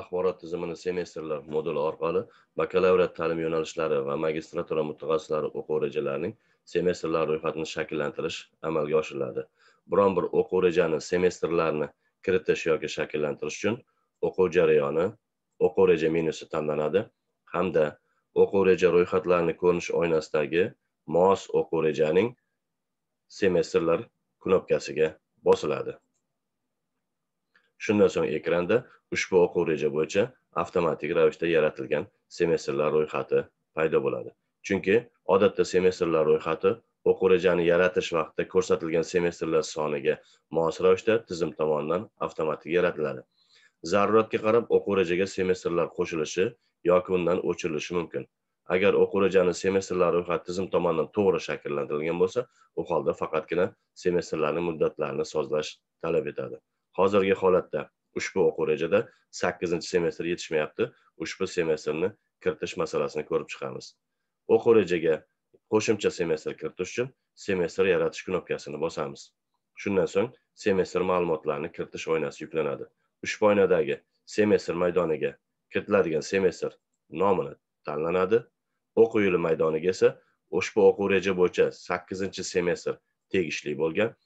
axborot tizimini semestrlar moduli orqali bakalavriat ta'lim yo'nalishlari va magistratura mutaxassislari o'quv rejalarining semestrlar ro'yxatini shakllantirish amalga oshiriladi biron bir o'quv rejani semestrlarni kiritish yoki shakllantirish uchun o'quv jarayoni o'quv reja menyusi tanlanadi hamda o'quv reja ro'yxatlarini ko'rinish oynasidagi mos o'quv rejaning semestrlar knopkasiga bosiladi Shundan so'ng ekranda ushbu o'quv reja bo'yicha avtomatik ravishda yaratilgan semestrlar ro'yxati paydo bo'ladi. Chunki odatda semestrlar ro'yxati o'quv rejani yaratish vaqtida ko'rsatilgan semestrlar soniga mos ravishda tizim tomonidan avtomatik yaratiladi. Zaruratga qarab o'quv rejaga semestrlar qo'shilishi yoki undan o'chirilishi mumkin. agar o'quv rejani semestrlar ro'yxati tizim tomonidan to'g'ri shakllantirilgan bo'lsa u holda faqatgina semestrlarning muddatlarini sozlash talab etadi hozirgi holatda ushbu o'quv rejada sakkizinchi semestr yetishmayapti ushbu semestrni kiritish masalasini ko'rib chiqamiz o'quv rejaga qo'shimcha semestr kiritish uchun semestr yaratish knopkasini bosamiz shundan so'ng semestr ma'lumotlarini kiritish oynasi yuklanadi ushbu oynadagi semestr maydoniga kiritiladigan semestr nomini tanlanadi o'quv yili maydoniga esa ushbu o'quv reja bo'yicha sakkizinchi semestr tegishli bo'lgan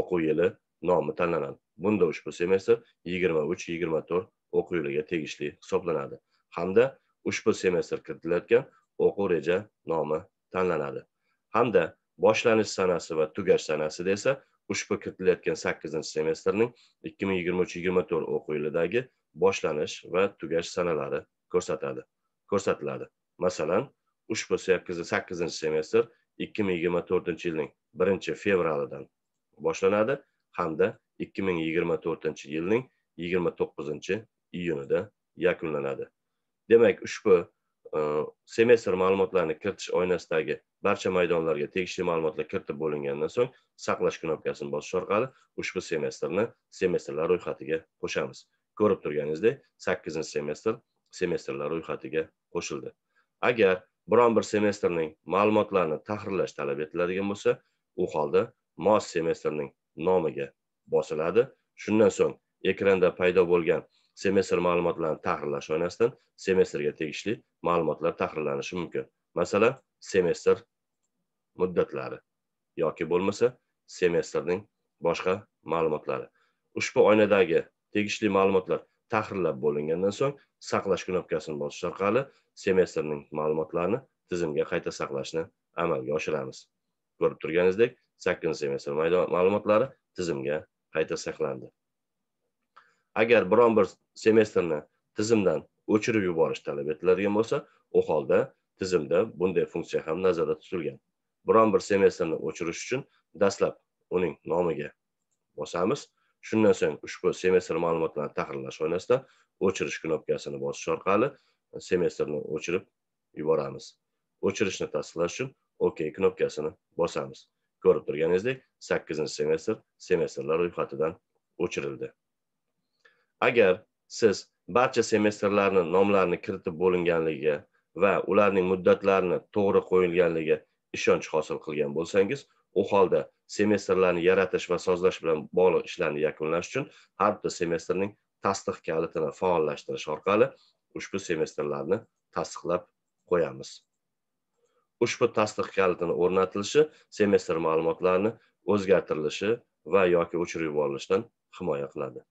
o'quv yili nomi tanlanadi bunda ushbu semestr yigirma uch yigirma to'rt o'quv yiliga tegishli hisoblanadi hamda ushbu semestr kiritilayotgan o'quv reja nomi tanlanadi hamda boshlanish sanasi va tugash sanasida esa ushbu kiritilayotgan sakkizinchi semestrning ikki ming yigirma uch yigirma to'rt o'quv yilidagi boshlanish va tugash sanalari ko'rsatadi ko'rsatiladi masalan ushbu sakkizinchi semestr ikki ming yigirma to'rtinchi yilning birinchi fevralidan boshlanadi hamda 2024 yilning 29 iyunida yakunlanadi demak ushbu e, semestr ma'lumotlarini kiritish oynasidagi barcha maydonlarga tegishli ma'lumotlar kiritib bo'lingandan so'ng saqlash knopkasini bosish orqali ushbu semestrni semestrlar ro'yxatiga qo'shamiz ko'rib turganingizdek 8 semestr semestrlar ro'yxatiga qo'shildi agar biron bir semestrning ma'lumotlarini tahrirlash talab etiladigan bo'lsa u holda mos semestrning nomiga bosiladi shundan so'ng ekranda paydo bo'lgan semestr ma'lumotlarini tahrirlash oynasidan semestrga tegishli ma'lumotlar tahrirlanishi mumkin masalan semestr muddatlari yoki bo'lmasa semestrning boshqa ma'lumotlari ushbu oynadagi tegishli ma'lumotlar tahrirlab bo'lingandan so'ng saqlash knopkasini bosish orqali semestrning ma'lumotlarini tizimga qayta saqlashni amalga oshiramiz ko'rib turganingizdek sakkizinchi semestr ma'lumotlari tizimga qayta saqlandi agar biron bir semestrni tizimdan o'chirib yuborish talab etiladigan bo'lsa u holda tizimda bunday funksiya ham nazarda tutilgan biron bir semestrni o'chirish uchun dastlab uning nomiga bosamiz shundan so'ng ushbu semestr ma'lumotlarini tahrirlash oynasida o'chirish knopkasini bosish orqali semestrni o'chirib yuboramiz o'chirishni tasdiqlash uchun ok knopkasini bosamiz ko'rib turganingizdek sakkizinchi semestr semestrlar ro'yxatidan o'chirildi agar siz barcha semestrlarni nomlarini kiritib bo'linganligiga va ularning muddatlarini to'g'ri qo'yilganligiga ishonch hosil qilgan bo'lsangiz u holda semestrlarni yaratish va sozlash bilan bog'liq ishlarni yakunlash uchun har bitta semestrning tasdiq kalitini faollashtirish orqali ushbu semestrlarni tasdiqlab qo'yamiz ushbu tasdiq kalitini o'rnatilishi semestr ma'lumotlarini o'zgartirilishi va yoki o'chirib yuborilishdan himoya qiladi